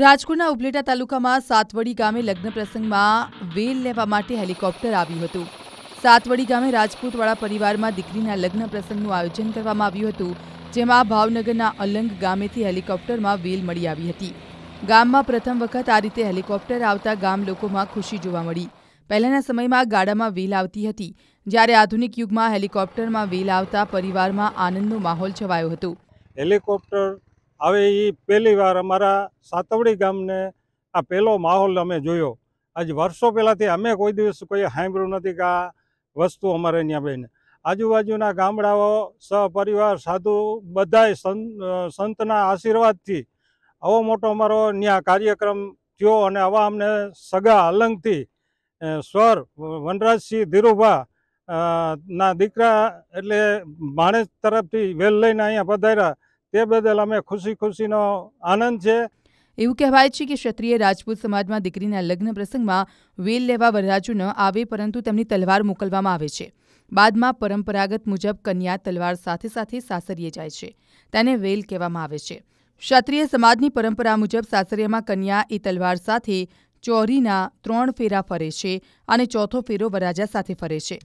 રાજકોટના ઉપલેટા તાલુકામાં સાતવડી ગામે લગ્ન પ્રસંગમાં વેલ લેવા માટે હેલિકોપ્ટર આવ્યું હતું સાતવડી ગામે રાજપૂતવાળા પરિવારમાં દીકરીના લગ્ન પ્રસંગનું આયોજન કરવામાં આવ્યું હતું જેમાં ભાવનગરના અલંગ ગામેથી હેલિકોપ્ટરમાં વેલ મળી આવી હતી ગામમાં પ્રથમ વખત આ રીતે હેલિકોપ્ટર આવતા ગામ લોકોમાં ખુશી જોવા મળી પહેલાના સમયમાં ગાડામાં વેલ આવતી હતી જ્યારે આધુનિક યુગમાં હેલિકોપ્ટરમાં વેલ આવતા પરિવારમાં આનંદનો માહોલ છવાયો હતો હેલિકોપ્ટર હવે એ પહેલી વાર અમારા સાતવડી ગામને આ પહેલો માહોલ અમે જોયો આજ વર્ષો પહેલાંથી અમે કોઈ દિવસ કોઈ સાંભળ્યું નથી કે આ વસ્તુ અમારે ત્યાં બેન આજુબાજુના ગામડાઓ સહપરિવાર સાધુ બધાય સંતના આશીર્વાદથી આવો મોટો અમારો ત્યાં કાર્યક્રમ થયો અને આવા અમને સગા અલંગથી સ્વર વનરાજસિંહ ધીરુભા ના દીકરા એટલે માણેજ તરફથી વેલ લઈને અહીંયા પધાર્યા તે બદલ અમે ખુશી ખુશીનો આનંદ છે એવું કહેવાય છે કે ક્ષત્રિય રાજપૂત સમાજમાં દીકરીના લગ્ન પ્રસંગમાં વેલ લેવા વરરાજુ ન આવે પરંતુ તેમની તલવાર મોકલવામાં આવે છે બાદમાં પરંપરાગત મુજબ કન્યા તલવાર સાથે સાથે સાસરીએ જાય છે તેને વેલ કહેવામાં આવે છે ક્ષત્રિય સમાજની પરંપરા મુજબ સાસરીયામાં કન્યા એ તલવાર સાથે ચોરીના ત્રણ ફેરા ફરે છે અને ચોથો ફેરો વરાજા સાથે ફરે છે